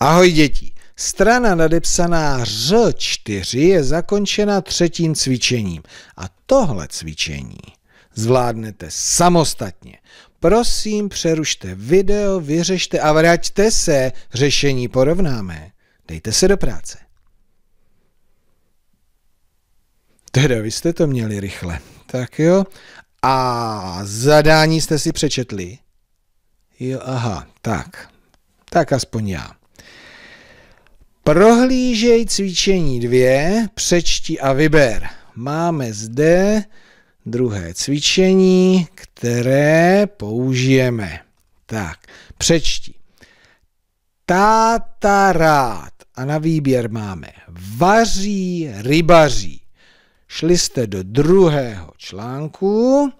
Ahoj děti! Strana nadepsaná R4 je zakončena třetím cvičením a tohle cvičení zvládnete samostatně. Prosím, přerušte video, vyřešte a vraťte se, řešení porovnáme. Dejte se do práce. Teda vy jste to měli rychle. Tak jo. A zadání jste si přečetli? Jo, aha, tak. Tak aspoň já. Prohlížej cvičení dvě, přečti a vyber. Máme zde druhé cvičení, které použijeme. Tak, přečti. Táta rád. A na výběr máme vaří, rybaří. Šli jste do druhého článku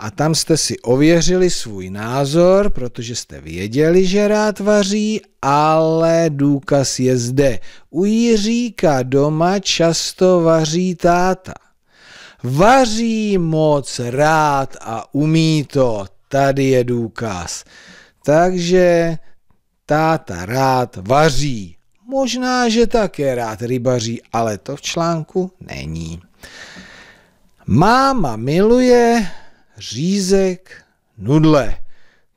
a tam jste si ověřili svůj názor, protože jste věděli, že rád vaří, ale důkaz je zde. U Jiříka doma často vaří táta. Vaří moc rád a umí to. Tady je důkaz. Takže táta rád vaří. Možná, že také rád rybaří, ale to v článku není. Máma miluje řízek, nudle.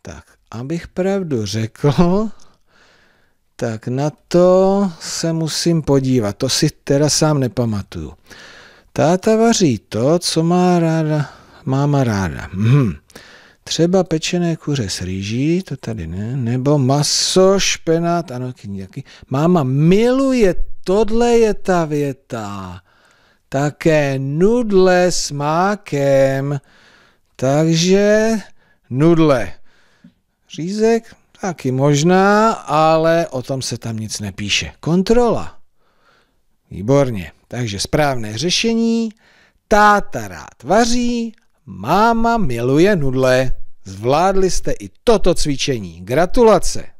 Tak, abych pravdu řekl, tak na to se musím podívat. To si teda sám nepamatuju. Táta vaří to, co má ráda, máma ráda. Hmm. Třeba pečené kuře s rýží, to tady ne, nebo maso, špenát, ano, nějaký. Máma miluje, tohle je ta věta. Také nudle s mákem. Takže nudle. Řízek taky možná, ale o tom se tam nic nepíše. Kontrola. Výborně. Takže správné řešení. Táta rád vaří, máma miluje nudle. Zvládli jste i toto cvičení. Gratulace!